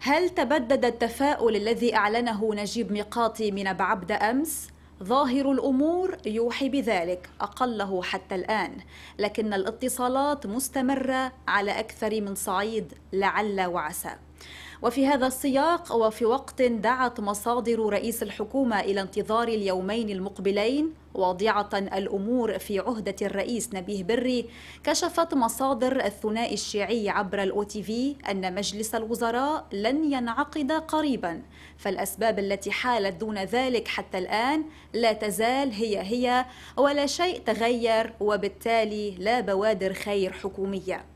هل تبدد التفاؤل الذي أعلنه نجيب ميقاتي من بعبد أمس؟ ظاهر الامور يوحي بذلك اقله حتى الان لكن الاتصالات مستمره على اكثر من صعيد لعل وعسى وفي هذا السياق وفي وقت دعت مصادر رئيس الحكومة إلى انتظار اليومين المقبلين واضعة الأمور في عهدة الرئيس نبيه بري كشفت مصادر الثنائي الشيعي عبر الأو تي في أن مجلس الوزراء لن ينعقد قريبا فالأسباب التي حالت دون ذلك حتى الآن لا تزال هي هي ولا شيء تغير وبالتالي لا بوادر خير حكوميه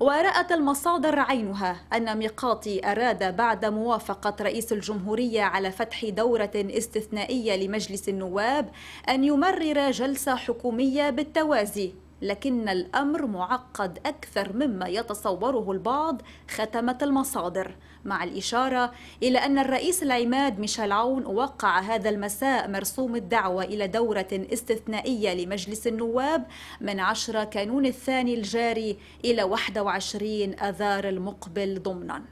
ورأت المصادر عينها أن ميقاتي أراد بعد موافقة رئيس الجمهورية على فتح دورة استثنائية لمجلس النواب أن يمرر جلسة حكومية بالتوازي لكن الأمر معقد أكثر مما يتصوره البعض ختمت المصادر مع الإشارة إلى أن الرئيس العماد ميشيل عون وقع هذا المساء مرسوم الدعوة إلى دورة استثنائية لمجلس النواب من 10 كانون الثاني الجاري إلى 21 آذار المقبل ضمناً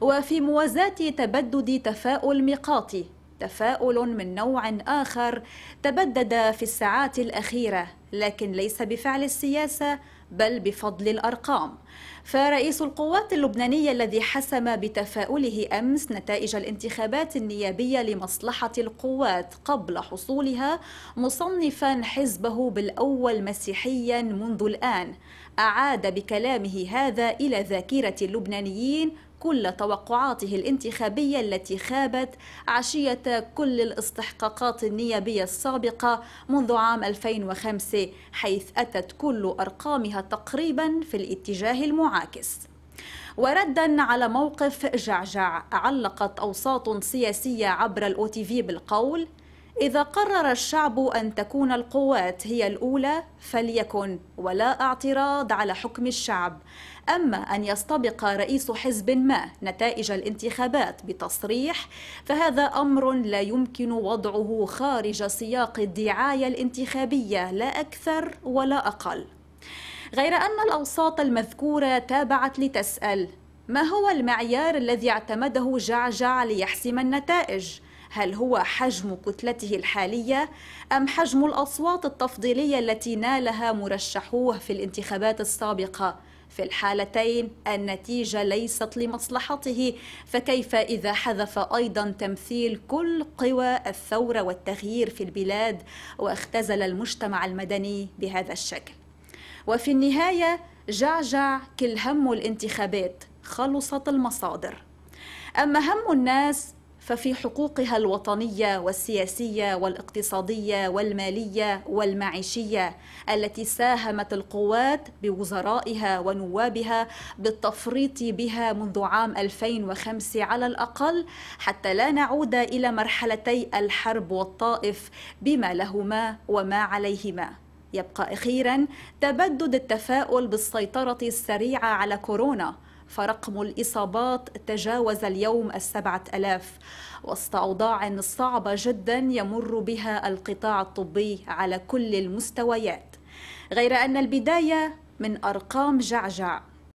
وفي موازاة تبدد تفاؤل ميقاتي تفاؤل من نوع آخر تبدد في الساعات الأخيرة لكن ليس بفعل السياسة بل بفضل الأرقام فرئيس القوات اللبنانية الذي حسم بتفاؤله أمس نتائج الانتخابات النيابية لمصلحة القوات قبل حصولها مصنفا حزبه بالأول مسيحيا منذ الآن أعاد بكلامه هذا إلى ذاكرة اللبنانيين كل توقعاته الانتخابية التي خابت عشية كل الاستحقاقات النيابية السابقة منذ عام 2005 حيث أتت كل أرقامها تقريبا في الاتجاه المعاكس وردا على موقف جعجع علقت أوساط سياسية عبر الأوتيفي بالقول إذا قرر الشعب أن تكون القوات هي الأولى فليكن ولا اعتراض على حكم الشعب أما أن يستبق رئيس حزب ما نتائج الانتخابات بتصريح فهذا أمر لا يمكن وضعه خارج سياق الدعاية الانتخابية لا أكثر ولا أقل غير أن الأوساط المذكورة تابعت لتسأل ما هو المعيار الذي اعتمده جعجع ليحسم النتائج؟ هل هو حجم كتلته الحالية أم حجم الأصوات التفضيلية التي نالها مرشحوه في الانتخابات السابقة؟ في الحالتين النتيجة ليست لمصلحته فكيف إذا حذف أيضا تمثيل كل قوى الثورة والتغيير في البلاد واختزل المجتمع المدني بهذا الشكل وفي النهاية جعجع كل هم الانتخابات خلصت المصادر أما هم الناس ففي حقوقها الوطنية والسياسية والاقتصادية والمالية والمعيشية التي ساهمت القوات بوزرائها ونوابها بالتفريط بها منذ عام 2005 على الأقل حتى لا نعود إلى مرحلتي الحرب والطائف بما لهما وما عليهما يبقى أخيرا تبدد التفاؤل بالسيطرة السريعة على كورونا فرقم الإصابات تجاوز اليوم السبعة ألاف وسط أوضاع صعبة جدا يمر بها القطاع الطبي على كل المستويات غير أن البداية من أرقام جعجع